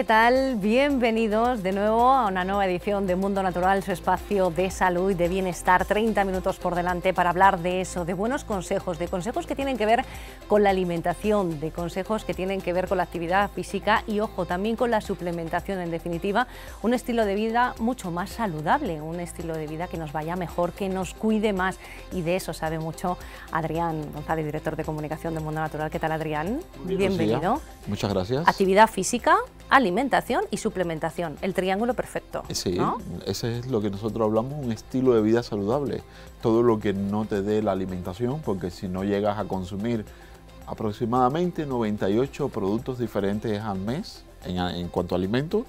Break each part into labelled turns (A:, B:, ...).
A: ¿Qué tal? Bienvenidos de nuevo a una nueva edición de Mundo Natural, su espacio de salud y de bienestar. 30 minutos por delante para hablar de eso, de buenos consejos, de consejos que tienen que ver con la alimentación, de consejos que tienen que ver con la actividad física y, ojo, también con la suplementación. En definitiva, un estilo de vida mucho más saludable, un estilo de vida que nos vaya mejor, que nos cuide más. Y de eso sabe mucho Adrián González, director de comunicación de Mundo Natural. ¿Qué tal, Adrián? Bienvenido.
B: Muchas gracias.
A: Actividad física alimentación y suplementación, el triángulo perfecto. Sí, eso
B: ese es lo que nosotros hablamos, un estilo de vida saludable. Todo lo que no te dé la alimentación, porque si no llegas a consumir aproximadamente 98 productos diferentes al mes en, cuanto a alimentos,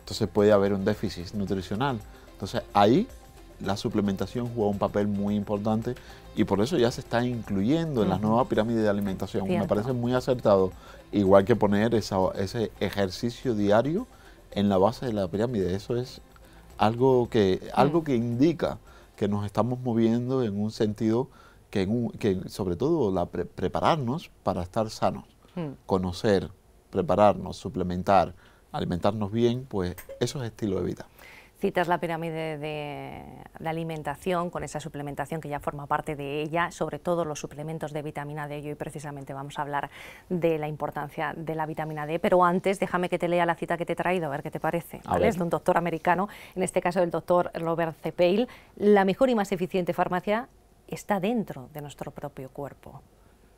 B: entonces puede haber un déficit nutricional. Entonces ahí la suplementación juega un papel muy importante y por eso ya se está incluyendo en las nuevas pirámides de alimentación. Me parece muy acertado, igual que poner ese ejercicio diario en la base de la pirámide. Eso es algo que, algo que indica que nos estamos moviendo en un sentido que, sobre todo la prepararnos para estar sanos, mm. conocer, prepararnos, suplementar, alimentarnos bien, pues eso es estilo de vida.
A: Citas la pirámide de la alimentación con esa suplementación que ya forma parte de ella, sobre todo los suplementos de vitamina D. Y hoy precisamente vamos a hablar de la importancia de la vitamina D. Pero antes, déjame que te lea la cita que te he traído, a ver qué te parece. Es de un doctor americano, en este caso el doctor Robert Cepel. La mejor y más eficiente farmacia está dentro de nuestro propio cuerpo.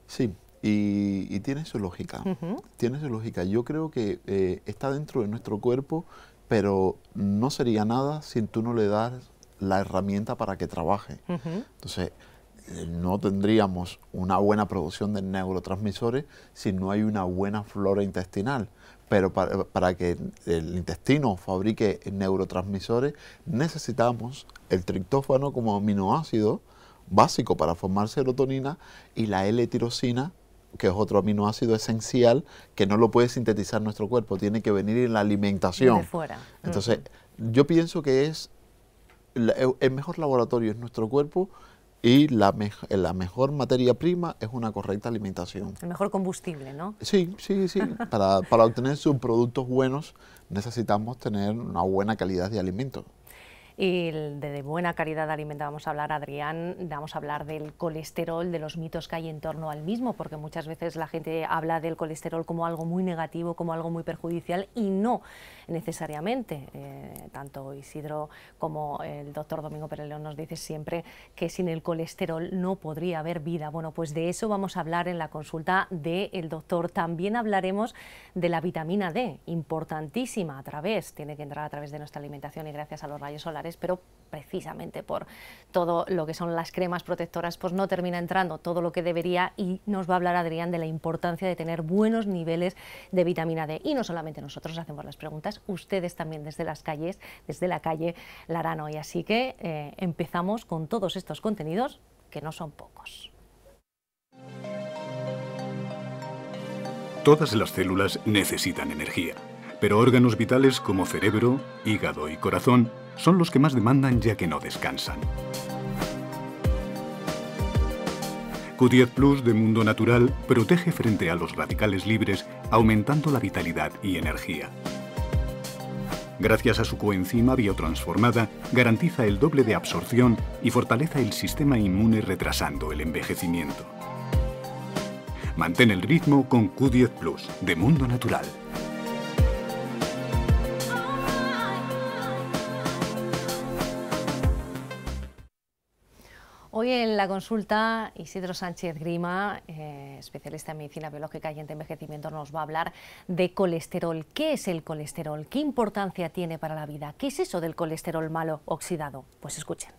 B: Sí, y, tiene su lógica. Tiene su lógica. Yo creo que eh, está dentro de nuestro cuerpo pero no sería nada si tú no le das la herramienta para que trabaje. Entonces, eh, no tendríamos una buena producción de neurotransmisores si no hay una buena flora intestinal. Pero para, que el intestino fabrique neurotransmisores necesitamos el triptófano como aminoácido básico para formar serotonina y la L-tirosina que es otro aminoácido esencial que no lo puede sintetizar nuestro cuerpo, tiene que venir en la alimentación. fuera. Entonces, yo pienso que es e, el mejor laboratorio es nuestro cuerpo y la, eh, la mejor materia prima es una correcta alimentación.
A: El mejor combustible, ¿no?
B: Sí, sí, sí. para, obtener sus productos buenos necesitamos tener una buena calidad de alimentos.
A: Y de buena calidad alimenta vamos a hablar, Adrián, vamos a hablar del colesterol, de los mitos que hay en torno al mismo, porque muchas veces la gente habla del colesterol como algo muy negativo, como algo muy perjudicial, y no necesariamente. Eh, tanto Isidro como el doctor Domingo Pereleón nos dice siempre que sin el colesterol no podría haber vida. Bueno, pues de eso vamos a hablar en la consulta del doctor. También hablaremos de la vitamina D, importantísima a través, tiene que entrar a través de nuestra alimentación y gracias a los rayos solares pero precisamente por todo lo que son las cremas protectoras, pues no termina entrando todo lo que debería y nos va a hablar Adrián de la importancia de tener buenos niveles de vitamina D. Y no solamente nosotros hacemos las preguntas, ustedes también desde las calles, desde la calle Larano. Y Así que eh, empezamos con todos estos contenidos que no son pocos.
C: Todas las células necesitan energía pero órganos vitales como cerebro, hígado y corazón son los que más demandan ya que no descansan. Q10 Plus de Mundo Natural protege frente a los radicales libres, aumentando la vitalidad y energía. Gracias a su coenzima biotransformada, garantiza el doble de absorción y fortaleza el sistema inmune retrasando el envejecimiento. Mantén el ritmo con Q10 Plus de Mundo Natural.
A: en la consulta, Isidro Sánchez Grima, eh, especialista en medicina biológica y en envejecimiento, nos va a hablar de colesterol. ¿Qué es el colesterol? ¿Qué importancia tiene para la vida? ¿Qué es eso del colesterol malo oxidado? Pues escuchen.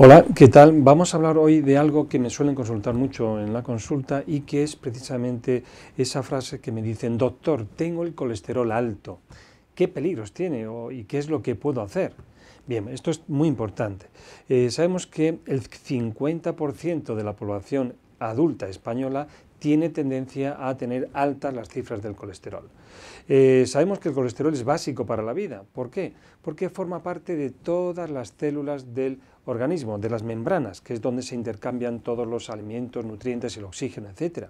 D: Hola, ¿qué tal? Vamos a hablar hoy de algo que me suelen consultar mucho en la consulta y que es precisamente esa frase que me dicen, doctor, tengo el colesterol alto, ¿qué peligros tiene o, y qué es lo que puedo hacer? Bien, esto es muy importante. Eh, sabemos que el 50% de la población adulta española tiene tendencia a tener altas las cifras del colesterol. Eh, sabemos que el colesterol es básico para la vida. ¿Por qué? Porque forma parte de todas las células del organismo, de las membranas, que es donde se intercambian todos los alimentos, nutrientes, el oxígeno, etc.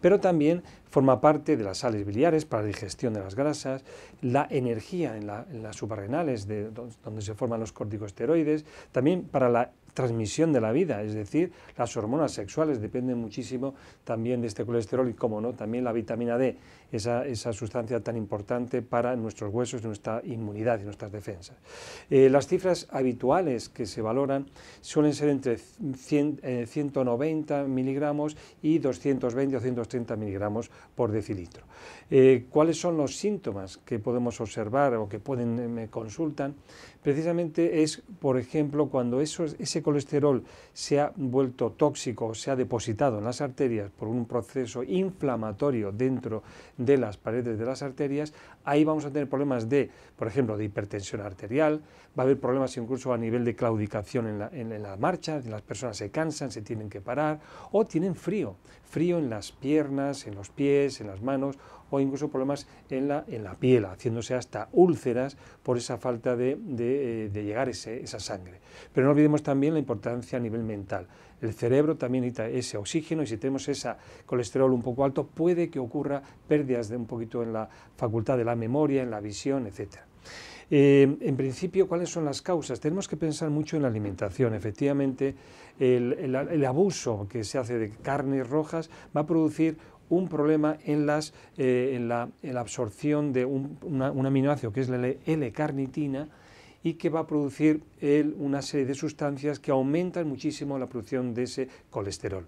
D: Pero también forma parte de las sales biliares para la digestión de las grasas, la energía en, en las subarrenales, de, donde se forman los corticosteroides, también para la transmisión de la vida, es decir, las hormonas sexuales dependen muchísimo también de este colesterol y, como no, también la vitamina D, esa, esa sustancia tan importante para nuestros huesos, nuestra inmunidad y nuestras defensas. Eh, las cifras habituales que se valoran suelen ser entre 190 eh, miligramos y 220 o 130 miligramos por decilitro. Eh, ¿Cuáles son los síntomas que podemos observar o que pueden me consultan? precisamente es, por ejemplo, cuando ese colesterol se ha vuelto tóxico, se ha depositado en las arterias por un proceso inflamatorio dentro de las paredes de las arterias, ahí vamos a tener problemas de, por ejemplo, de hipertensión arterial, va a haber problemas incluso a nivel de claudicación en en la marcha, las personas se cansan, se tienen que parar o tienen frío, frío en las piernas, en los pies, en las manos o incluso problemas en la, en la piel, haciéndose hasta úlceras por esa falta de, eh, llegar esa sangre. Pero no olvidemos también la importancia a nivel mental. El cerebro también necesita ese oxígeno y si tenemos ese colesterol un poco alto puede que ocurra pérdidas de un poquito en la facultad de la memoria, en la visión, etcétera. Eh, en principio, ¿cuáles son las causas? Tenemos que pensar mucho en la alimentación. Efectivamente, el, abuso que se hace de carnes rojas va a producir un problema en, eh, en, la, la, absorción de un, aminoácido que es la L-carnitina y que va a producir una serie de sustancias que aumentan muchísimo la producción de ese colesterol.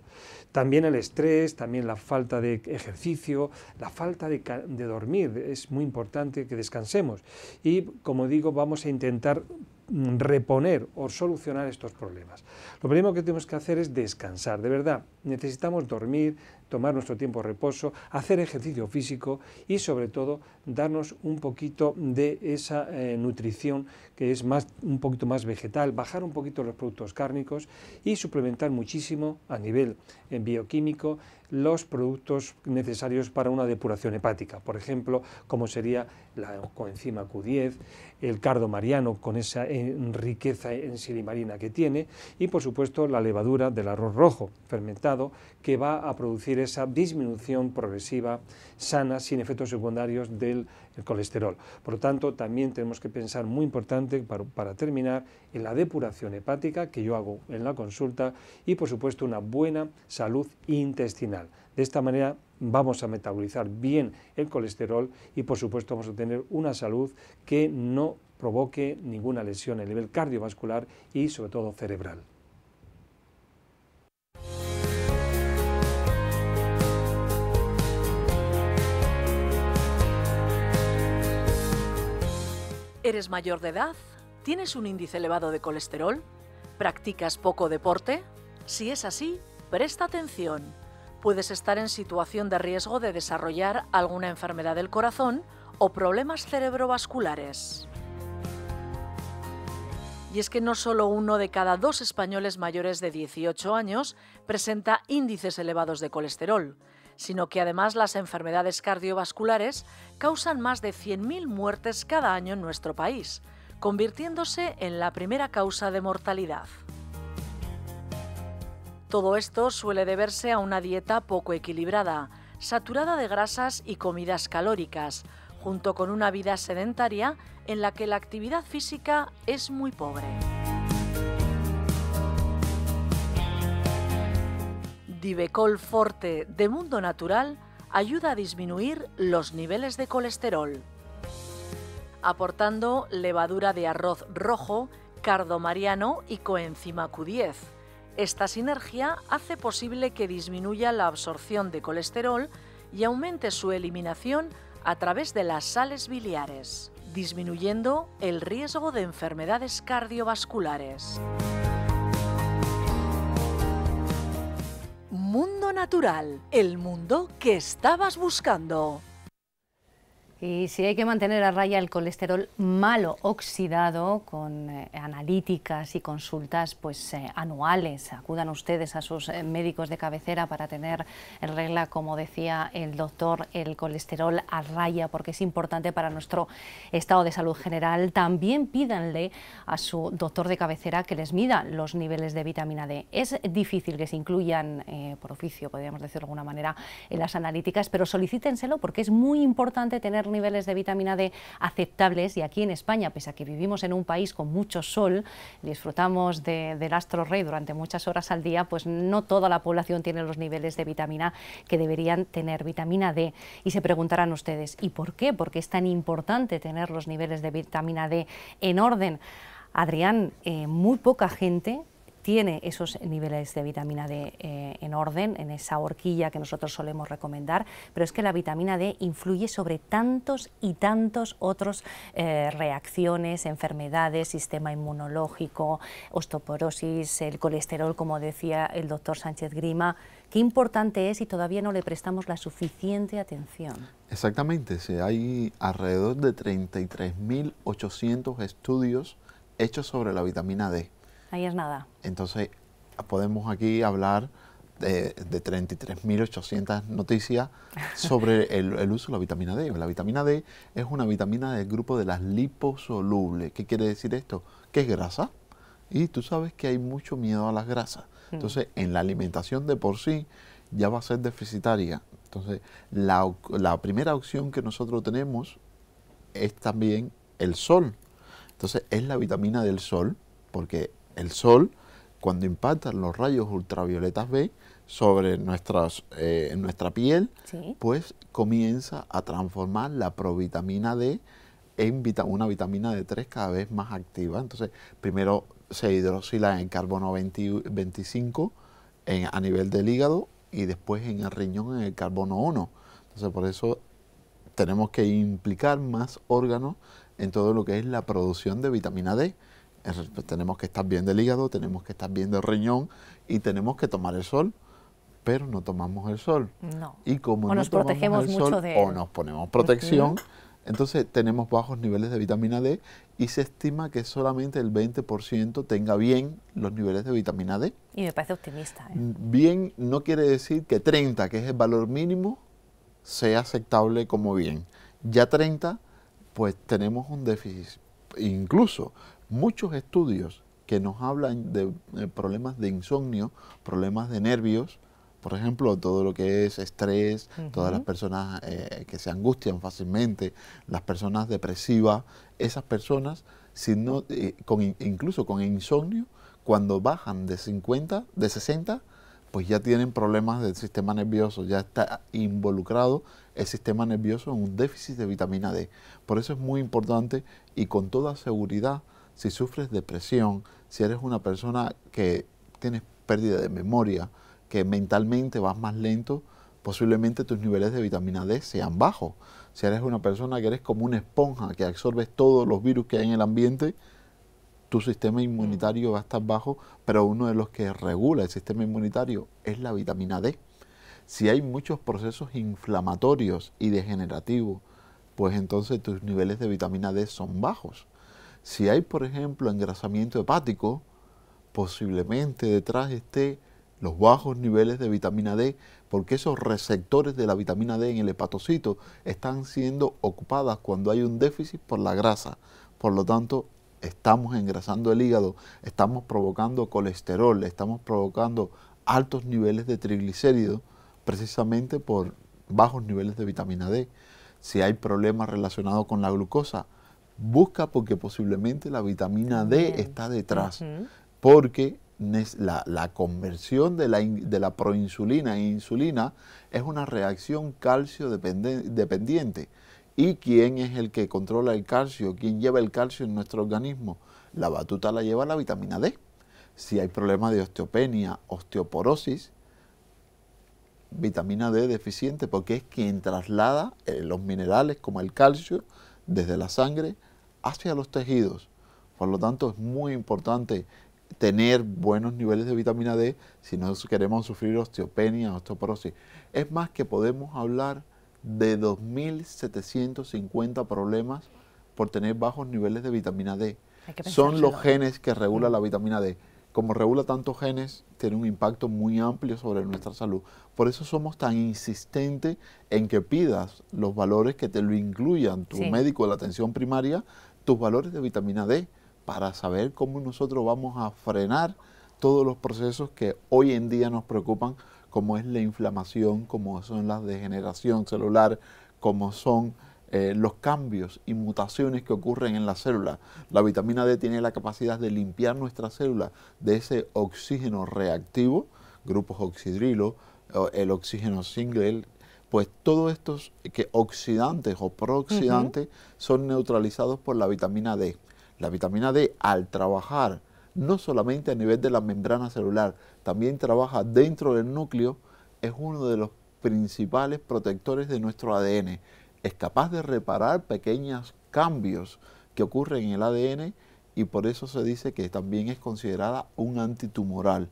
D: También el estrés, también la falta de ejercicio, la falta de, de dormir, es muy importante que descansemos y como digo vamos a intentar mm, reponer o solucionar estos problemas. Lo primero que tenemos que hacer es descansar, de verdad. Necesitamos dormir, tomar nuestro tiempo de reposo, hacer ejercicio físico y sobre todo darnos un poquito de esa eh, nutrición que es más, un poquito más vegetal, bajar un poquito los productos cárnicos y suplementar muchísimo a nivel eh, bioquímico los productos necesarios para una depuración hepática, por ejemplo, como sería la coenzima Q10, el cardo mariano con esa eh, riqueza en silimarina que tiene y por supuesto la levadura del arroz rojo fermentado que va a producir esa disminución progresiva sana sin efectos secundarios del colesterol. Por lo tanto, también tenemos que pensar, muy importante para terminar, en la depuración hepática que yo hago en la consulta y, por supuesto, una buena salud intestinal. De esta manera vamos a metabolizar bien el colesterol y, por supuesto, vamos a tener una salud que no provoque ninguna lesión a nivel cardiovascular y sobre todo cerebral.
E: ¿Eres mayor de edad? ¿Tienes un índice elevado de colesterol? ¿Practicas poco deporte? Si es así, presta atención. Puedes estar en situación de riesgo de desarrollar alguna enfermedad del corazón o problemas cerebrovasculares. Y es que no solo uno de cada dos españoles mayores de 18 años presenta índices elevados de colesterol, sino que además las enfermedades cardiovasculares causan más de 100.000 muertes cada año en nuestro país, convirtiéndose en la primera causa de mortalidad. Todo esto suele deberse a una dieta poco equilibrada, saturada de grasas y comidas calóricas, junto con una vida sedentaria en la que la actividad física es muy pobre. Divecol Forte de Mundo Natural ayuda a disminuir los niveles de colesterol, aportando levadura de arroz rojo, cardo mariano y coenzima Q10. Esta sinergia hace posible que disminuya la absorción de colesterol y aumente su eliminación a través de las sales biliares, disminuyendo el riesgo de enfermedades cardiovasculares. natural, el mundo que
A: estabas buscando. Y si hay que mantener a raya el colesterol malo oxidado con eh, analíticas y consultas pues eh, anuales, acudan ustedes a sus eh, médicos de cabecera para tener en regla, como decía el doctor, el colesterol a raya porque es importante para nuestro estado de salud general. También pídanle a su doctor de cabecera que les mida los niveles de vitamina D. Es difícil que se incluyan por oficio, podríamos decir de alguna manera, en las analíticas, pero solicítenselo porque es muy importante tener niveles de vitamina D aceptables y aquí en España, pese a que vivimos en un país con mucho sol, disfrutamos del astro rey durante muchas horas al día, pues no toda la población tiene los niveles de vitamina que deberían tener, vitamina D. Y se preguntarán ustedes, ¿y por qué? ¿Por qué es tan importante tener los niveles de vitamina D en orden? Adrián, eh, muy poca gente tiene esos niveles de vitamina D eh, en orden, en esa horquilla que nosotros solemos recomendar, pero es que la vitamina D influye sobre tantos y tantos otros eh, reacciones, enfermedades, sistema inmunológico, osteoporosis, el colesterol, como decía el doctor Sánchez Grima, qué importante es y todavía no le prestamos la suficiente atención.
B: Exactamente, hay alrededor de 33.800 estudios hechos sobre la vitamina D. Ahí es nada. Entonces, podemos aquí hablar de, 33.800 noticias sobre el, uso de la vitamina D. La vitamina D es una vitamina del grupo de las liposolubles. ¿Qué quiere decir esto? Que es grasa. Y tú sabes que hay mucho miedo a las grasas. Mm. Entonces, en la alimentación de por sí ya va a ser deficitaria. Entonces, la primera opción que nosotros tenemos es también el sol. Entonces, es la vitamina del sol, porque el sol, cuando impactan los rayos ultravioletas B sobre nuestras, eh, nuestra piel, pues comienza a transformar la provitamina D en una vitamina D3 cada vez más activa. Entonces, primero se hidroxila en carbono 25 a nivel del hígado y después en el riñón en el carbono 1. Entonces, por eso tenemos que implicar más órganos en todo lo que es la producción de vitamina D. Pues, tenemos que estar bien del hígado, tenemos que estar bien del riñón y tenemos que tomar el sol, pero no tomamos el sol. No. Y como nos protegemos el mucho sol, o nos ponemos protección, entonces tenemos bajos niveles de vitamina D y se estima que solamente el 20% tenga bien los niveles de vitamina D.
A: Y me parece optimista.
B: ¿eh? Bien no quiere decir que 30, que es el valor mínimo, sea aceptable como bien. Ya 30, pues tenemos un déficit. Incluso muchos estudios que nos hablan de eh, problemas de insomnio, problemas de nervios, por ejemplo, todo lo que es estrés, todas las personas eh, que se angustian fácilmente, las personas depresivas, esas personas, eh, incluso con insomnio, cuando bajan de 50, de 60, pues ya tienen problemas del sistema nervioso, ya está involucrado el sistema nervioso en un déficit de vitamina D. Por eso es muy importante y con toda seguridad si sufres depresión, si eres una persona que tienes pérdida de memoria, que mentalmente vas más lento, posiblemente tus niveles de vitamina D sean bajos. Si eres una persona que eres como una esponja, que absorbes todos los virus que hay en el ambiente, tu sistema inmunitario va a estar bajo, pero uno de los que regula el sistema inmunitario es la vitamina D. Si hay muchos procesos inflamatorios y degenerativos, pues entonces tus niveles de vitamina D son bajos. Si hay, por ejemplo, engrasamiento hepático, posiblemente detrás esté los bajos niveles de vitamina D, porque esos receptores de la vitamina D en el hepatocito están siendo ocupadas cuando hay un déficit por la grasa. Por lo tanto, estamos engrasando el hígado, estamos provocando colesterol, estamos provocando altos niveles de triglicéridos precisamente por bajos niveles de vitamina D. Si hay problemas relacionados con la glucosa, busca porque posiblemente la vitamina D está detrás, porque la, conversión de la, proinsulina e insulina es una reacción calcio dependiente. ¿Y quién es el que controla el calcio? ¿Quién lleva el calcio en nuestro organismo? La batuta la lleva la vitamina D. Si hay problemas de osteopenia, osteoporosis, vitamina D deficiente porque es quien traslada eh, los minerales como el calcio desde la sangre hacia los tejidos. Por lo tanto, es muy importante tener buenos niveles de vitamina D si no queremos sufrir osteopenia, osteoporosis. Es más que podemos hablar de 2.750 problemas por tener bajos niveles de vitamina D.
D: Son los ¿eh? genes
B: que regulan mm. la vitamina D como regula tantos genes, tiene un impacto muy amplio sobre nuestra salud. Por eso somos tan insistentes en que pidas los valores que te lo incluyan tu médico de la atención primaria, tus valores de vitamina D, para saber cómo nosotros vamos a frenar todos los procesos que hoy en día nos preocupan, como es la inflamación, como son la degeneración celular, como son eh, los cambios y mutaciones que ocurren en la célula. La vitamina D tiene la capacidad de limpiar nuestra célula de ese oxígeno reactivo, grupos oxidrilo, el oxígeno single, pues todos estos que oxidantes o prooxidantes son neutralizados por la vitamina D. La vitamina D al trabajar no solamente a nivel de la membrana celular, también trabaja dentro del núcleo, es uno de los principales protectores de nuestro ADN es capaz de reparar pequeños cambios que ocurren en el ADN y por eso se dice que también es considerada un antitumoral.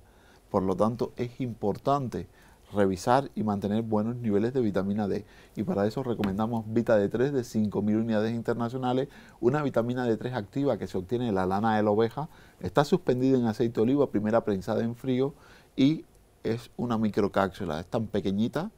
B: Por lo tanto, es importante revisar y mantener buenos niveles de vitamina D. Y para eso recomendamos Vita D3 de 5.000 unidades internacionales, una vitamina D3 activa que se obtiene de la lana de la oveja, está suspendida en aceite de oliva, primera prensada en frío y es una microcápsula, es tan pequeñita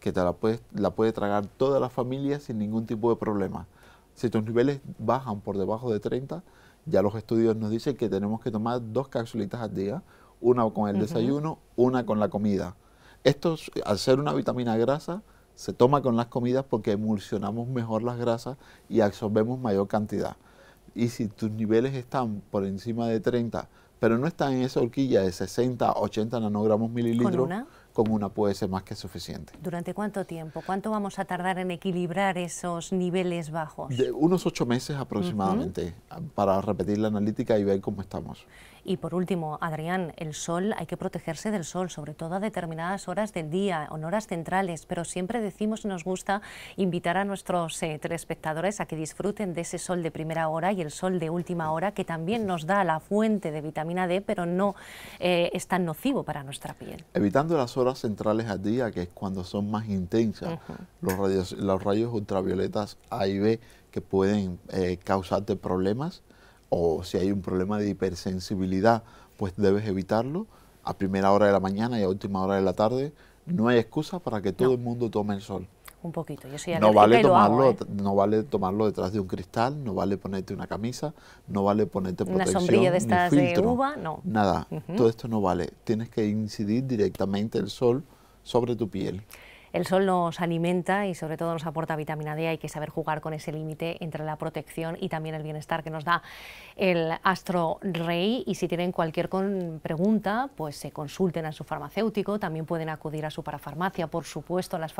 B: que te la, puedes, la puede tragar toda la familia sin ningún tipo de problema. Si tus niveles bajan por debajo de 30, ya los estudios nos dicen que tenemos que tomar dos capsulitas al día, una con el desayuno, una con la comida. Esto, al ser una vitamina grasa, se toma con las comidas porque emulsionamos mejor las grasas y absorbemos mayor cantidad. Y si tus niveles están por encima de 30, pero no están en esa horquilla de 60, 80 nanogramos mililitros, como una puede ser más que suficiente.
A: ¿Durante cuánto tiempo? ¿Cuánto vamos a tardar en equilibrar esos niveles bajos?
B: De unos ocho meses aproximadamente para repetir la analítica y ver cómo estamos.
A: Y por último, Adrián, el sol, hay que protegerse del sol, sobre todo a determinadas horas del día, en horas centrales, pero siempre decimos, nos gusta invitar a nuestros eh, telespectadores a que disfruten de ese sol de primera hora y el sol de última hora, que también nos da la fuente de vitamina D, pero no eh, es tan nocivo para nuestra piel.
B: Evitando las horas centrales al día, que es cuando son más intensas, los, rayos ultravioletas A y B que pueden eh, causarte problemas o si hay un problema de hipersensibilidad, pues debes evitarlo a primera hora de la mañana y a última hora de la tarde. No hay excusa para que todo el mundo tome el sol.
A: Un poquito, yo soy no vale tomarlo, ¿eh?
B: No vale tomarlo detrás de un cristal, no vale ponerte una camisa, no vale ponerte protección, Una sombrilla de estas de uva, no. Nada, todo esto no vale. Tienes que incidir directamente el sol sobre tu piel.
A: El sol nos alimenta y sobre todo nos aporta vitamina D. Hay que saber jugar con ese límite entre la protección y también el bienestar que nos da el astro rey. Y si tienen cualquier pregunta, pues se consulten a su farmacéutico. También pueden acudir a su parafarmacia, por supuesto, a las,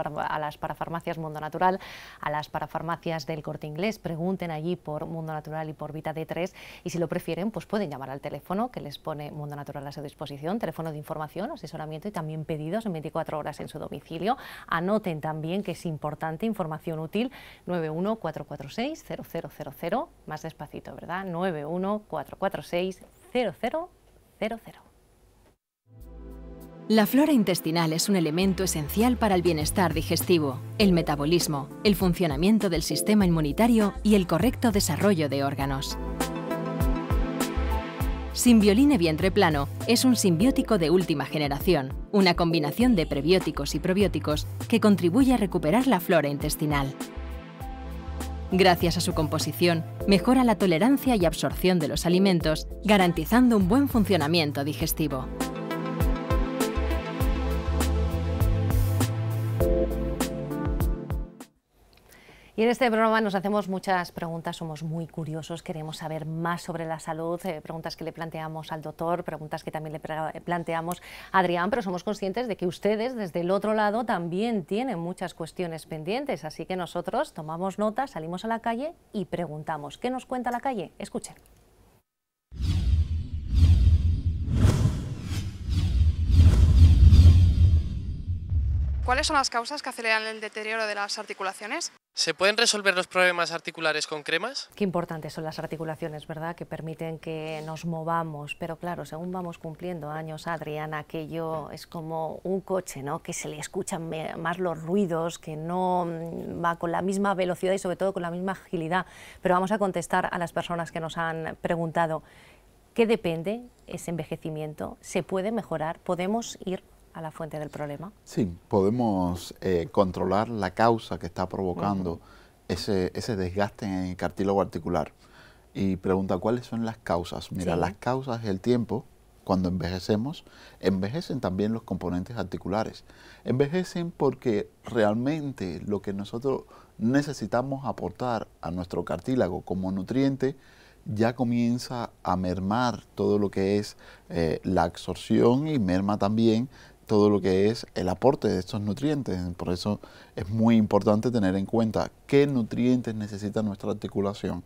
A: parafarmacias Mundo Natural, a las parafarmacias del Corte Inglés. Pregunten allí por Mundo Natural y por Vita D3. Y si lo prefieren, pues pueden llamar al teléfono que les pone Mundo Natural a su disposición. Teléfono de información, asesoramiento y también pedidos en 24 horas en su domicilio Anoten también que es importante, información útil, 91446 más despacito, ¿verdad? La flora intestinal es un elemento esencial para el bienestar digestivo, el metabolismo, el funcionamiento del sistema inmunitario y el correcto desarrollo de órganos. Simbioline vientre plano es un simbiótico de última generación, una combinación de prebióticos y probióticos que contribuye a recuperar la flora intestinal. Gracias a su composición, mejora la tolerancia y absorción de los alimentos, garantizando un buen funcionamiento digestivo. Y en este programa nos hacemos muchas preguntas, somos muy curiosos, queremos saber más sobre la salud, eh, preguntas que le planteamos al doctor, preguntas que también le eh, planteamos a Adrián, pero somos conscientes de que ustedes desde el otro lado también tienen muchas cuestiones pendientes, así que nosotros tomamos nota, salimos a la calle y preguntamos. ¿Qué nos cuenta la calle? Escuchen. ¿Cuáles son las causas que aceleran el deterioro de las articulaciones? ¿Se pueden resolver los problemas articulares con cremas? Qué importantes son las articulaciones, ¿verdad? Que permiten que nos movamos, pero claro, según vamos cumpliendo años, Adriana, aquello es como un coche, ¿no? Que se le escuchan más los ruidos, que no mm, va con la misma velocidad y sobre todo con la misma agilidad. Pero vamos a contestar a las personas que nos han preguntado. ¿Qué depende ese envejecimiento? ¿Se puede mejorar? ¿Podemos ir a la fuente del problema?
B: Sí, podemos eh, controlar la causa que está provocando ese, desgaste en el cartílago articular. Y pregunta, ¿cuáles son las causas? Mira, las causas del tiempo, cuando envejecemos, envejecen también los componentes articulares. Envejecen porque realmente lo que nosotros necesitamos aportar a nuestro cartílago como nutriente ya comienza a mermar todo lo que es eh, la absorción y merma también todo lo que es el aporte de estos nutrientes. Por eso es muy importante tener en cuenta qué nutrientes necesita nuestra articulación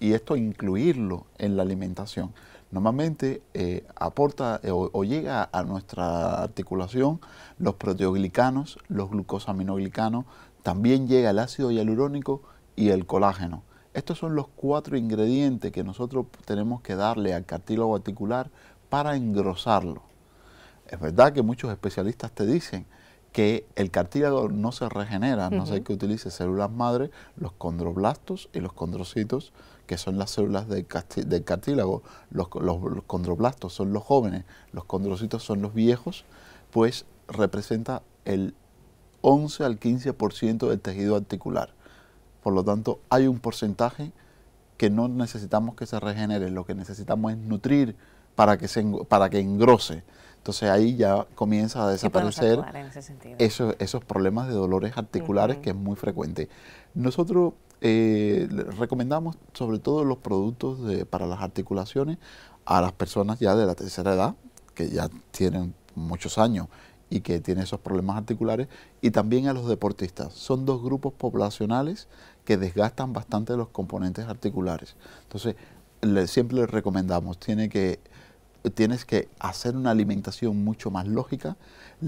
B: y esto incluirlo en la alimentación. Normalmente eh, aporta eh, o, o, llega a nuestra articulación los proteoglicanos, los glucosaminoglicanos, también llega el ácido hialurónico y el colágeno. Estos son los cuatro ingredientes que nosotros tenemos que darle al cartílago articular para engrosarlo. Es verdad que muchos especialistas te dicen que el cartílago no se regenera, no sé que utilice células madre, los condroblastos y los condrocitos, que son las células del, cartílago, los, condroblastos son los jóvenes, los condrocitos son los viejos, pues representa el 11 al 15% del tejido articular. Por lo tanto, hay un porcentaje que no necesitamos que se regenere, lo que necesitamos es nutrir para que, para que engrose. Entonces ahí ya comienza a desaparecer esos, problemas de dolores articulares que es muy frecuente. Nosotros eh, recomendamos sobre todo los productos para las articulaciones a las personas ya de la tercera edad, que ya tienen muchos años y que tienen esos problemas articulares, y también a los deportistas. Son dos grupos poblacionales que desgastan bastante los componentes articulares. Entonces, siempre les recomendamos, tiene que tienes que hacer una alimentación mucho más lógica.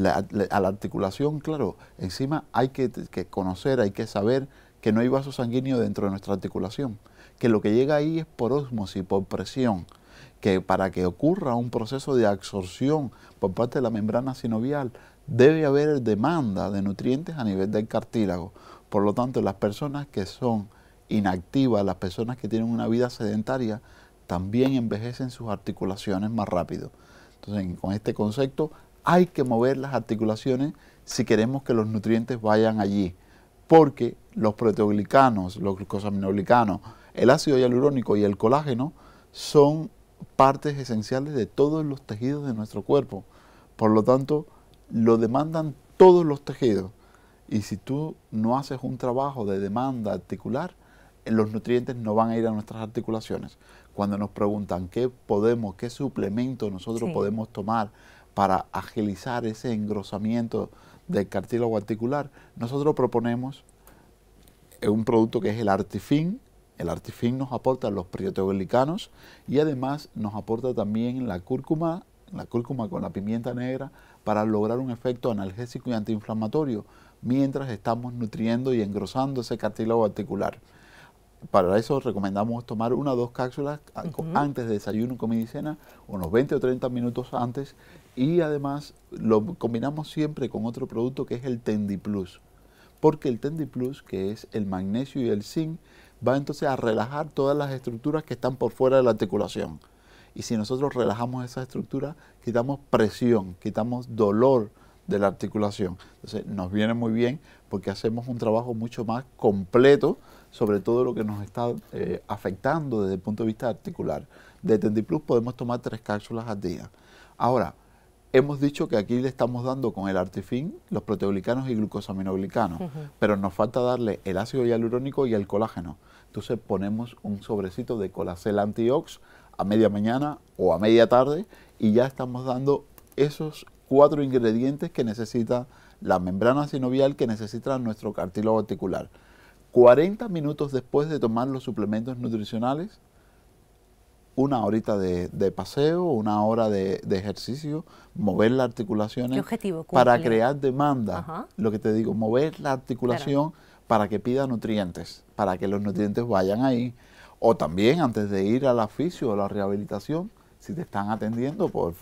B: a la articulación, claro, encima hay que, que, conocer, hay que saber que no hay vaso sanguíneo dentro de nuestra articulación, que lo que llega ahí es por osmosis, por presión, que para que ocurra un proceso de absorción por parte de la membrana sinovial debe haber demanda de nutrientes a nivel del cartílago. Por lo tanto, las personas que son inactivas, las personas que tienen una vida sedentaria, también envejecen sus articulaciones más rápido. Entonces, con este concepto, hay que mover las articulaciones si queremos que los nutrientes vayan allí, porque los proteoglicanos, los glucosaminoglicanos, el ácido hialurónico y el colágeno son partes esenciales de todos los tejidos de nuestro cuerpo. Por lo tanto, lo demandan todos los tejidos. Y si tú no haces un trabajo de demanda articular, los nutrientes no van a ir a nuestras articulaciones cuando nos preguntan qué podemos, qué suplemento nosotros podemos tomar para agilizar ese engrosamiento del cartílago articular, nosotros proponemos eh, un producto que es el Artifin. El Artifin nos aporta los prioteoglicanos y además nos aporta también la cúrcuma, la cúrcuma con la pimienta negra para lograr un efecto analgésico y antiinflamatorio mientras estamos nutriendo y engrosando ese cartílago articular para eso recomendamos tomar una o dos cápsulas antes de desayuno, comida y cena, unos 20 o 30 minutos antes. Y además lo combinamos siempre con otro producto que es el Tendi Plus. Porque el Tendi Plus, que es el magnesio y el zinc, va entonces a relajar todas las estructuras que están por fuera de la articulación. Y si nosotros relajamos esa estructura, quitamos presión, quitamos dolor de la articulación. Entonces nos viene muy bien porque hacemos un trabajo mucho más completo sobre todo lo que nos está eh, afectando desde el punto de vista articular. De Tendiplus podemos tomar tres cápsulas al día. Ahora, hemos dicho que aquí le estamos dando con el artifín los proteoglicanos y glucosaminoglicanos, pero nos falta darle el ácido hialurónico y el colágeno. Entonces ponemos un sobrecito de colacel antiox a media mañana o a media tarde y ya estamos dando esos cuatro ingredientes que necesita la membrana sinovial, que necesita nuestro cartílago articular. 40 minutos después de tomar los suplementos nutricionales, una horita de, paseo, una hora de, ejercicio, mover la articulación para crear demanda. Lo que te digo, mover la articulación para que pida nutrientes, para que los nutrientes vayan ahí. O también antes de ir al oficio o la rehabilitación, si te están atendiendo por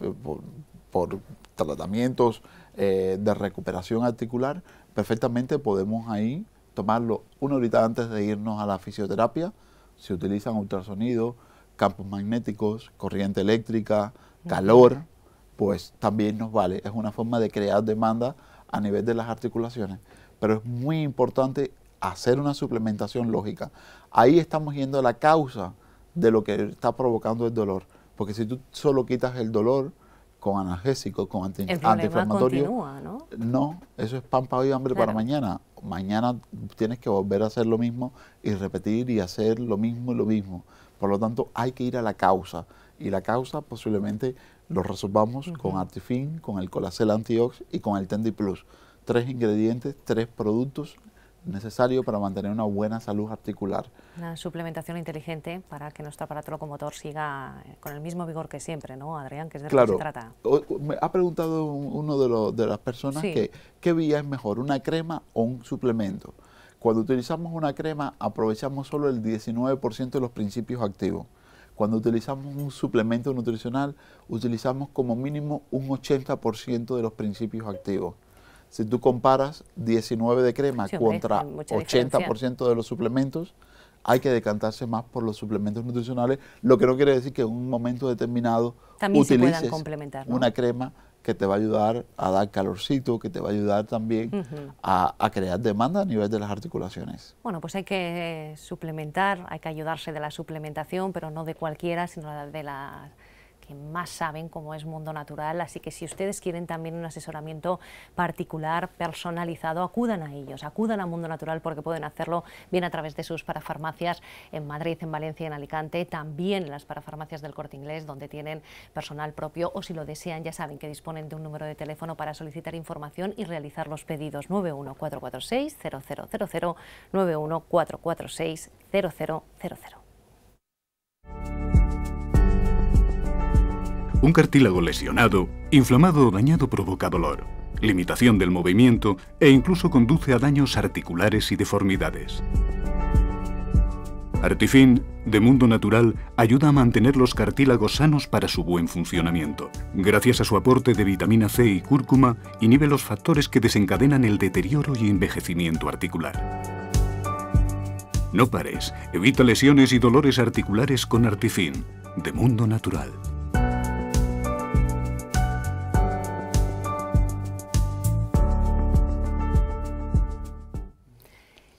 B: por tratamientos eh, de recuperación articular, perfectamente podemos ahí tomarlo una horita antes de irnos a la fisioterapia. si utilizan ultrasonido, campos magnéticos, corriente eléctrica, calor, pues también nos vale. Es una forma de crear demanda a nivel de las articulaciones. Pero es muy importante hacer una suplementación lógica. Ahí estamos yendo a la causa de lo que está provocando el dolor. Porque si tú solo quitas el dolor, con analgésicos, con anti ¿no? no, eso es pan para hoy, hambre para mañana. Mañana tienes que volver a hacer lo mismo y repetir y hacer lo mismo y lo mismo. Por lo tanto, hay que ir a la causa. Y la causa posiblemente lo resolvamos con Artifin, con el Colacel Antiox y con el Tendi Plus. Tres ingredientes, tres productos necesario para mantener una buena salud articular.
A: Una suplementación inteligente para que nuestro aparato locomotor siga eh, con el mismo vigor que siempre, ¿no, Adrián? Que es de claro. lo que se trata.
B: me ha preguntado uno de, de las personas que qué vía es mejor, una crema o un suplemento. Cuando utilizamos una crema aprovechamos solo el 19% de los principios activos. Cuando utilizamos un suplemento nutricional utilizamos como mínimo un 80% de los principios activos. Si tú comparas 19 de crema contra 80% de los suplementos, hay que decantarse más por los suplementos nutricionales, lo que no quiere decir que en un momento determinado utilices una crema que te va a ayudar a dar calorcito, que te va a ayudar también a, crear demanda a nivel de las articulaciones.
A: Bueno, pues hay que suplementar, hay que ayudarse de la suplementación, pero no de cualquiera, sino de la que más saben cómo es mundo natural, así que si ustedes quieren también un asesoramiento particular, personalizado, acudan a ellos, acudan a Mundo Natural porque pueden hacerlo bien a través de sus parafarmacias en Madrid, en Valencia, y en Alicante, también en las parafarmacias del Corte Inglés, donde tienen personal propio o si lo desean, ya saben que disponen de un número de teléfono para solicitar información y realizar los pedidos 91446 0000 91446 0000.
C: Un cartílago lesionado, inflamado o dañado provoca dolor, limitación del movimiento e incluso conduce a daños articulares y deformidades. Artifin, de Mundo Natural, ayuda a mantener los cartílagos sanos para su buen funcionamiento. Gracias a su aporte de vitamina C y cúrcuma, inhibe los factores que desencadenan el deterioro y envejecimiento articular. No pares, evita lesiones y dolores articulares con Artifin, de Mundo Natural.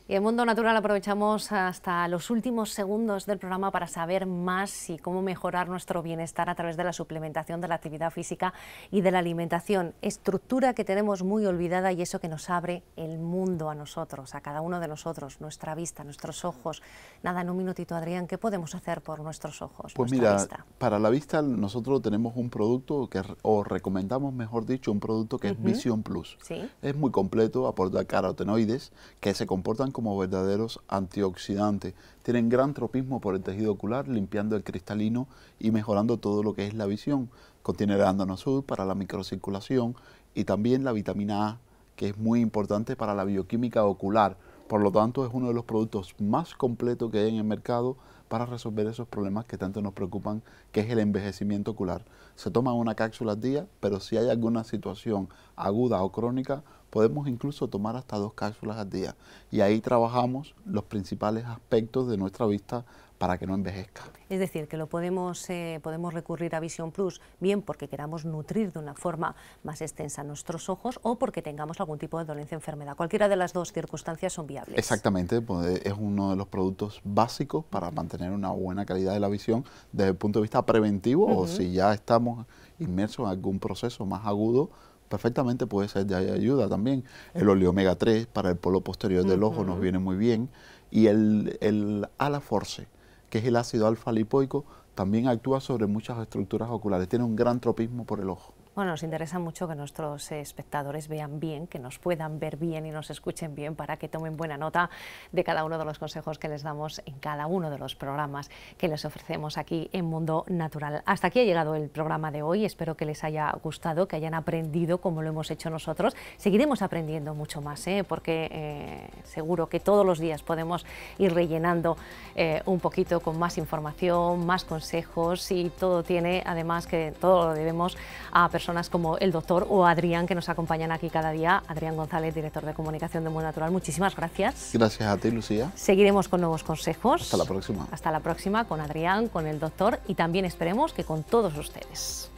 A: Y en Mundo Natural aprovechamos hasta los últimos segundos del programa para saber más y cómo mejorar nuestro bienestar a través de la suplementación de la actividad física y de la alimentación, estructura que tenemos muy olvidada y eso que nos abre el mundo a nosotros, a cada uno de nosotros, nuestra vista, nuestros ojos. Nada, en un minutito, Adrián, ¿qué podemos hacer por nuestros ojos? Pues mira,
B: para la vista nosotros tenemos un producto que, o recomendamos, mejor dicho, un producto que es Vision Plus. Es muy completo, aporta carotenoides que se comportan como verdaderos antioxidantes. Tienen gran tropismo por el tejido ocular, limpiando el cristalino y mejorando todo lo que es la visión. Contiene ándano azul para la microcirculación y también la vitamina A, que es muy importante para la bioquímica ocular. Por lo tanto, es uno de los productos más completos que hay en el mercado para resolver esos problemas que tanto nos preocupan, que es el envejecimiento ocular. Se toma una cápsula al día, pero si hay alguna situación aguda o crónica, Podemos incluso tomar hasta dos cápsulas al día y ahí trabajamos los principales aspectos de nuestra vista para que no envejezca.
A: Es decir, que lo podemos, eh, podemos recurrir a Visión Plus bien porque queramos nutrir de una forma más extensa nuestros ojos o porque tengamos algún tipo de dolencia o enfermedad. Cualquiera de las dos circunstancias son viables.
B: Exactamente, pues, eh, es uno de los productos básicos para mantener una buena calidad de la visión desde el punto de vista preventivo o si ya estamos inmersos en algún proceso más agudo perfectamente puede ser de ayuda también. El omega 3 para el polo posterior del ojo nos viene muy bien. Y el, el alaforce, que es el ácido alfa lipoico, también actúa sobre muchas estructuras oculares. Tiene un gran tropismo por el ojo.
A: Bueno, nos interesa mucho que nuestros eh, espectadores vean bien, que nos puedan ver bien y nos escuchen bien para que tomen buena nota de cada uno de los consejos que les damos en cada uno de los programas que les ofrecemos aquí en Mundo Natural. Hasta aquí ha llegado el programa de hoy. Espero que les haya gustado, que hayan aprendido como lo hemos hecho nosotros. Seguiremos aprendiendo mucho más, ¿eh? porque eh, seguro que todos los días podemos ir rellenando un poquito con más información, más consejos y todo tiene, además, que todo lo debemos a personas personas como el doctor o Adrián, que nos acompañan aquí cada día. Adrián González, director de comunicación de Mundo Natural, muchísimas gracias.
B: Gracias a ti, Lucía.
A: Seguiremos con nuevos consejos. Hasta la próxima. Hasta la próxima con Adrián, con el doctor y también esperemos que con todos ustedes.